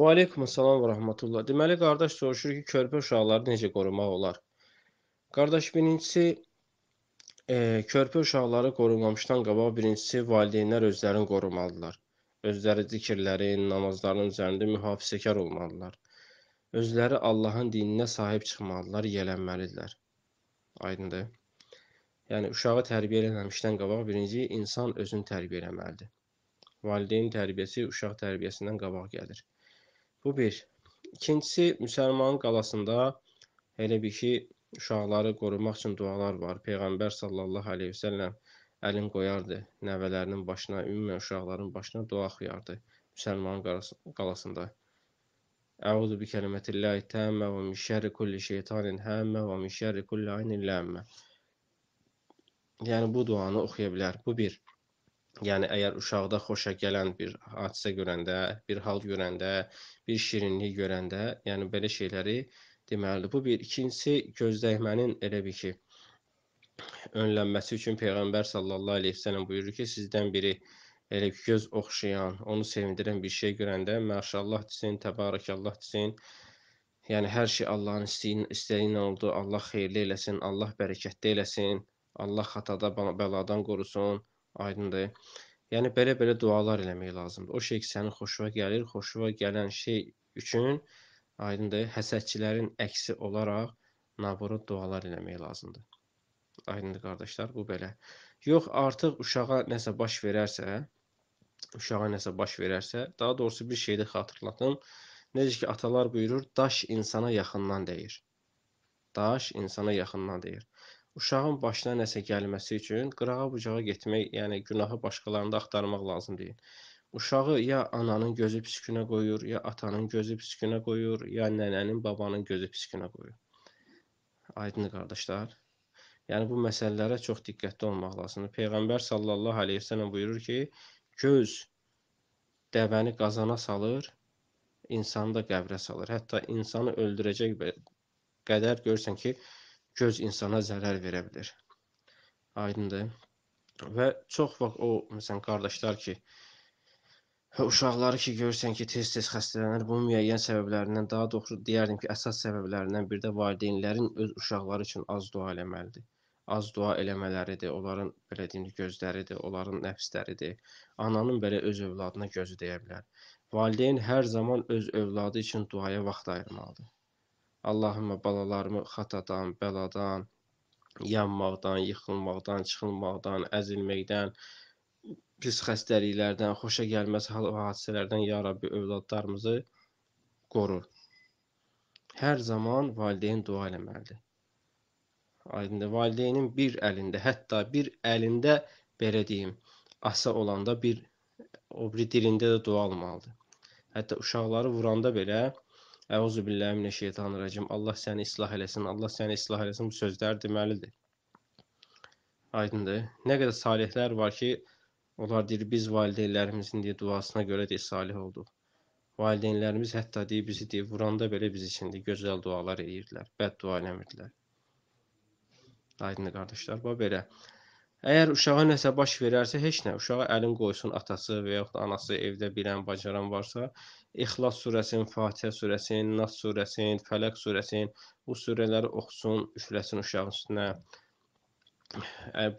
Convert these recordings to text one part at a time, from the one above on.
Və aleykumsalam və rahmetullah. Deməli qardaş soruşur ki, körpə uşaqları necə qorumaq olar? Qardaş birincisi e, körpə uşaqları qorumamışdan qabaq birincisi valideynlər özlərini qorumalıdırlar. Özləri zikirlərin, namazların üzərində mühafizəkar olmalıdırlar. Özləri Allahın dininə sahib çıxmalıdırlar, yelənməlidirlər. Aydındır? Yəni uşağı tərbiyə eləməmişdən qabaq birinci insan özünü tərbiyə eləməlidir. Valideyn tərbiyəsi uşaq tərbiyəsindən qabaq gəlir. Bu bir. İkincisi, müsəlmanın qalasında elə bir ki, uşaqları qorumaq üçün dualar var. Peyğəmbər sallallahu əleyhi və səlləm əlin qoyardı nəvələrinin başına, ümumən uşaqların başına dua oxuyardı müsəlmanın qalasında. Əuzu bi kəlimətillahi təmmə və min şərri kulli şeytanin həmmə və min şərri kulli aynin ləmmə. Yəni bu duanı oxuya bilər. Bu bir. Yəni əgər uşaqda xoşa gələn bir hadisə görəndə, bir hal görəndə, bir şirinlik görəndə, yəni belə şeyləri deməlidir. Bu bir. İkincisi gözdəymənin elə bir ki önlənməsi üçün peyğəmbər sallallahu əleyhi və səlləm buyurur ki, sizdən biri elə bir göz oxşayan, onu sevindirən bir şey görəndə maşallah desin, təbarəkallah desin. Yəni hər şey Allahın istəyin, istəyi ilə oldu. Allah xeyirli eləsin, Allah bərəkətli eləsin, Allah xatada bəladan qorusun. Aydındır? Yəni belə-belə dualar eləmək lazımdır. O şey ki, sənin xoşuna gəlir, xoşuna gələn şey üçün aydındır? Həsədçilərin əksi olaraq naburud dualar eləmək lazımdır. Aydındır qardaşlar, bu belə. Yox, artıq uşağa nəsə baş verərsə, uşağa nəsə baş verərsə, daha doğrusu bir şeyi də xatırlatım. Necə ki atalar buyurur, daş insana yaxından dəyir. Daş insana yaxından dəyir. Uşağın başına nəsə gəlməsi üçün qırağa-bucağa getmək, yəni günahı başqalarında axtarmaq lazım deyil. Uşağı ya ananın gözü pis-günə qoyur, ya atanın gözü pis-günə qoyur, ya nənənin, babanın gözü pis-günə qoyur. Aydındır qardaşlar? Yəni bu məsələlərə çox diqqətli olmaq lazımdır. Peyğəmbər sallallahu əleyhi və səlləm buyurur ki, göz dəvəni qazana salır, insanı da qəbrə salır. Hətta insanı öldürəcək qədər görsən ki, göz insana zərər verə bilər. Aydındır? Və çox vaxt o məsələn qardaşlar ki, uşaqları ki görürsən ki, tez-tez xəstələnir. Bu müəyyən səbəblərindən, daha doğrusu deyərdim ki, əsas səbəblərindən biri də valideynlərin öz uşaqları üçün az dua eləməlidir. Az dua eləmələridir, onların belə deyim gözləridir, onların nəfsləridir. Ananın belə öz övladına gözü deyə bilər. Valideyn hər zaman öz övladı üçün duaya vaxt ayırmalıdır. Allahümə balalarımı xatadan, bəladan, yanmaqdan, yıxılmaqdan, çıxılmaqdan, əzilməkdən, pis xəstəliklərdən, xoşa gəlməz hal və hadisələrdən ya Rabbi övladlarımızı qoru. Hər zaman valideyn dua eləməlidir. Aydındır, valideynin bir əlində, hətta bir əlində belə deyim, asa olanda bir o biri dilində də dua almalıdır. Hətta uşaqları vuranda belə Əuzu billahi minəşşeytanirracim. Allah səni islah eləsin. Allah səni islah eləsin. Bu sözlər deməlidir. Aydındır? Nə qədər salihlər var ki, onlar deyir biz valideynlərimizin deyə duasına görə deyə salih olduq. Valideynlərimiz hətta deyə bizi deyə vuranda belə biz üçün deyə gözəl dualar eləyirdilər. Bəd dua eləmirdilər. Aydındır qardaşlar? Bu belə. Əgər uşağa nəsə baş verərsə, heç nə, uşağa əlin qoysun atası və yaxud anası evdə bilən, bacaran varsa, İxlas surəsini, Fatihə surəsini, Nas surəsini, Fələq surəsini, bu surələri oxusun, üfləsin uşağın üstünə.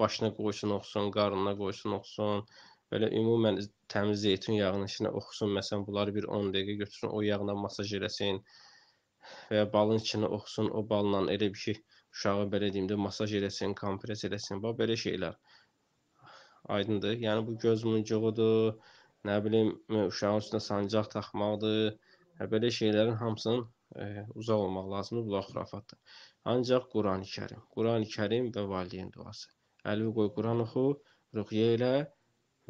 Başına qoysun, oxusun, qarnına qoysun, oxusun. Belə ümumən təmiz zeytun yağının içinə oxusun, məsələn, bunları bir 10 dəqiqə götürsün, o yağla masaj eləsin və ya balın içinə oxusun, o balla elə bir şey Uşağı belə deyim də masaj eləsin, kompres eləsin, bax belə şeylər. Aydındır? Yəni bu göz muncuğudur, nə bilim uşağın üstünə sancaq taxmaqdır. Hə belə şeylərin hamısının e, uzaq olmaq lazımdır, bunlar xurafatdır. Ancaq Qurani-Kərim, Qurani-Kərim və valideyn duası. Əlvi qoy Quran oxu, rüqyə elə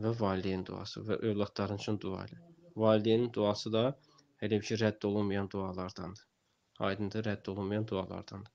və valideyn duası və övladların üçün dua elə. Valideynin duası da elə bir ki, rədd olunmayan dualardandır. Aydındır, rədd olunmayan dualardandır.